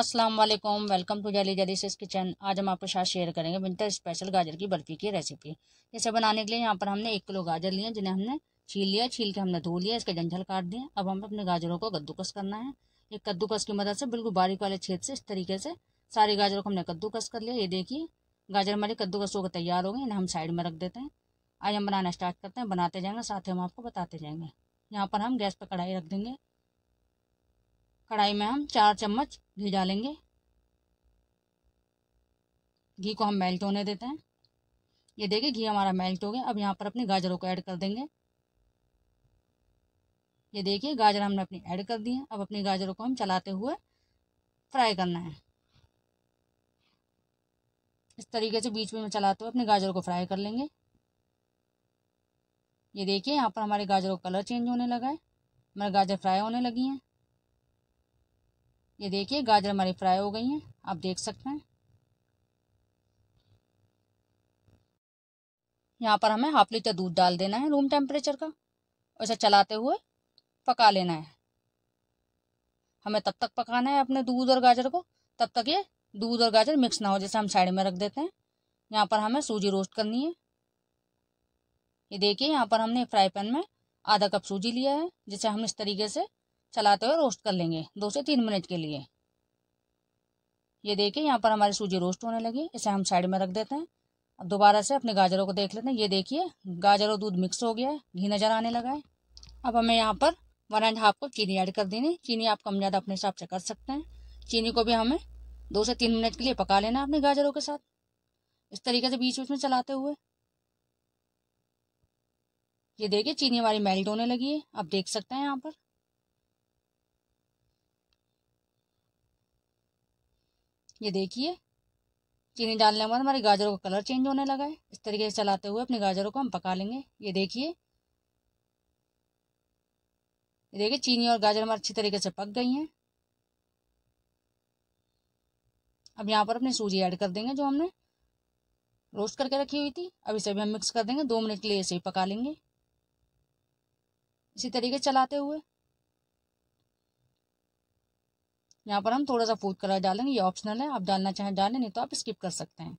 अस्सलाम वालेकुम welcome to जली जली से किचन आज हम आपके साथ शेयर करेंगे विंटर स्पेशल गाजर की बर्फ़ी की रेसिपी इसे बनाने के लिए यहाँ पर हमने एक किलो गाजर लिए जिन्हें हमने छील लिया छील के हमने धो लिया इसके जंझल काट दिए अब हमें अपने गाजरों को कद्दूकस करना है एक कद्दूकस की मदद से बिल्कुल बारीक वाले छेद से इस तरीके से सारे गाजरों को हमने कद्दूकस कर लिया ये देखिए गाजर हमारे कद्दूकस होकर तैयार हो गए इन्हें हम साइड में रख देते हैं आज हम बनाना स्टार्ट करते हैं बनाते जाएंगे साथ ही हम आपको बताते जाएंगे यहाँ पर हम गैस पर कढ़ाई रख देंगे कढ़ाई में हम चार चम्मच घी डालेंगे घी को हम मेल्ट होने देते हैं ये देखिए घी हमारा मेल्ट हो गया अब यहाँ पर अपनी गाजरों को ऐड कर देंगे ये देखिए गाजर हमने अपनी ऐड कर दी है अब अपनी गाजरों को हम चलाते हुए फ्राई करना है इस तरीके से बीच में चलाते हुए अपने गाजरों को फ्राई कर लेंगे ये देखिए यहाँ पर हमारे गाजरों का कलर चेंज होने लगा है हमारे गाजर फ्राई होने लगी हैं ये देखिए गाजर हमारी फ्राई हो गई हैं आप देख सकते हैं यहाँ पर हमें हाफ लीटर दूध डाल देना है रूम टेम्परेचर का और इसे चलाते हुए पका लेना है हमें तब तक पकाना है अपने दूध और गाजर को तब तक ये दूध और गाजर मिक्स ना हो जैसे हम साइड में रख देते हैं यहाँ पर हमें सूजी रोस्ट करनी है ये देखिए यहाँ पर हमने फ्राई पैन में आधा कप सूजी लिया है जिसे हम इस तरीके से चलाते हुए रोस्ट कर लेंगे दो से तीन मिनट के लिए ये देखिए यहाँ पर हमारी सूजी रोस्ट होने लगी इसे हम साइड में रख देते हैं अब दोबारा से अपने गाजरों को देख लेते हैं ये देखिए गाजर और दूध मिक्स हो गया है घी नज़र आने लगा है अब हमें यहाँ पर वन एंड हाफ को चीनी ऐड कर देनी चीनी आप कम ज़्यादा अपने हिसाब से कर सकते हैं चीनी को भी हमें दो से तीन मिनट के लिए पका लेना अपने गाजरों के साथ इस तरीके से बीच बीच में चलाते हुए ये देखिए चीनी हमारी मेल्ट होने लगी है आप देख सकते हैं यहाँ पर ये देखिए चीनी डालने के बाद हमारे गाजरों का कलर चेंज होने लगा है इस तरीके से चलाते हुए अपने गाजरों को हम पका लेंगे ये देखिए ये देखिए चीनी और गाजर हमारे अच्छी तरीके से पक गई हैं अब यहाँ पर अपने सूजी ऐड कर देंगे जो हमने रोस्ट करके रखी हुई थी अब इसे भी हम मिक्स कर देंगे दो मिनट के लिए इसे ही पका लेंगे इसी तरीके चलाते हुए यहाँ पर हम थोड़ा सा फूड कलर डालेंगे ये ऑप्शनल है आप डालना चाहें डालें नहीं तो आप स्किप कर सकते हैं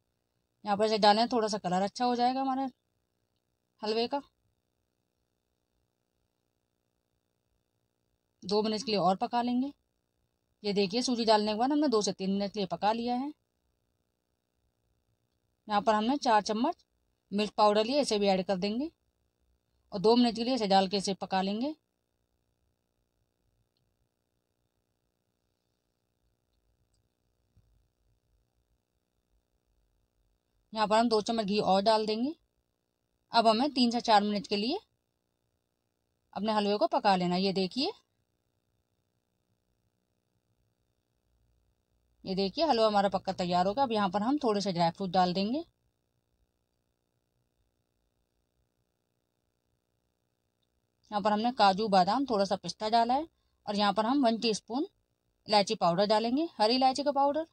यहाँ पर जैसे डालें थोड़ा सा कलर अच्छा हो जाएगा हमारे हलवे का दो मिनट के लिए और पका लेंगे ये देखिए सूजी डालने के बाद हमने दो से तीन मिनट के लिए पका लिया है यहाँ पर हमने चार चम्मच मिल्क पाउडर लिए इसे भी ऐड कर देंगे और दो मिनट के लिए इसे डाल के इसे पका लेंगे यहाँ पर हम दो चम्मच घी और डाल देंगे अब हमें तीन से चार मिनट के लिए अपने हलवे को पका लेना ये देखिए ये देखिए हलवा हमारा पक्का तैयार हो गया अब यहाँ पर हम थोड़े से ड्राई फ्रूट डाल देंगे यहाँ पर हमने काजू बादाम थोड़ा सा पिस्ता डाला है और यहाँ पर हम वन टीस्पून इलायची पाउडर डालेंगे हरी इलायची का पाउडर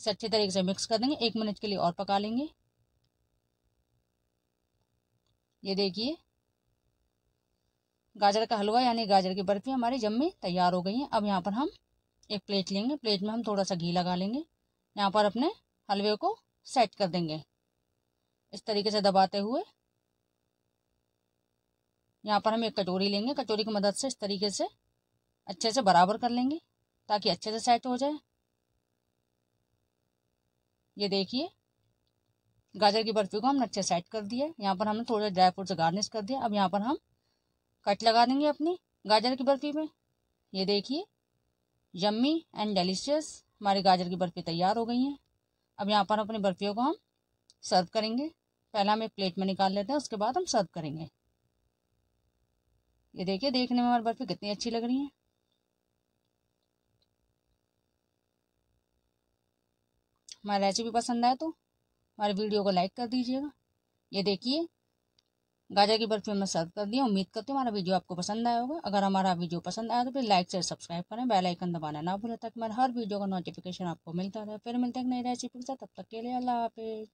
इसे अच्छे तरीके से मिक्स कर देंगे एक मिनट के लिए और पका लेंगे ये देखिए गाजर का हलवा यानी गाजर की बर्फ़ी हमारी जम्मी तैयार हो गई है अब यहाँ पर हम एक प्लेट लेंगे प्लेट में हम थोड़ा सा घी लगा लेंगे यहाँ पर अपने हलवे को सेट कर देंगे इस तरीके से दबाते हुए यहाँ पर हम एक कटोरी लेंगे कटोरी की मदद से इस तरीके से अच्छे से बराबर कर लेंगे ताकि अच्छे से सेट हो जाए ये देखिए गाजर की बर्फ़ी को हमने अच्छे सेट कर दिया यहाँ पर हमने थोड़ा ड्राई फ्रूट से गार्निश कर दिया अब यहाँ पर हम कट लगा देंगे अपनी गाजर की बर्फ़ी में ये देखिए यम्मी एंड डेलीशियस हमारी गाजर की बर्फ़ी तैयार हो गई है अब यहाँ पर अपनी बर्फ़ियों को हम सर्व करेंगे पहला हम एक प्लेट में निकाल लेते हैं उसके बाद हम सर्व करेंगे ये देखिए देखने में हमारी बर्फ़ी कितनी अच्छी लग रही है हमारा रेसिपी पसंद आए तो हमारे वीडियो को लाइक कर दीजिएगा ये देखिए गाजर की बर्फी हमने सर्व कर दिया उम्मीद करती हूँ हमारा वीडियो आपको पसंद आया होगा अगर हमारा वीडियो पसंद आया तो फिर लाइक शेयर सब्सक्राइब करें बेल आइकन दबाना ना भूलें ताकि हमारे हर वीडियो का नोटिफिकेशन आपको मिलता रहे फिर मिलते हैं नई रेसिपी के साथ तब तक के लिए अल्लाह हाफिज़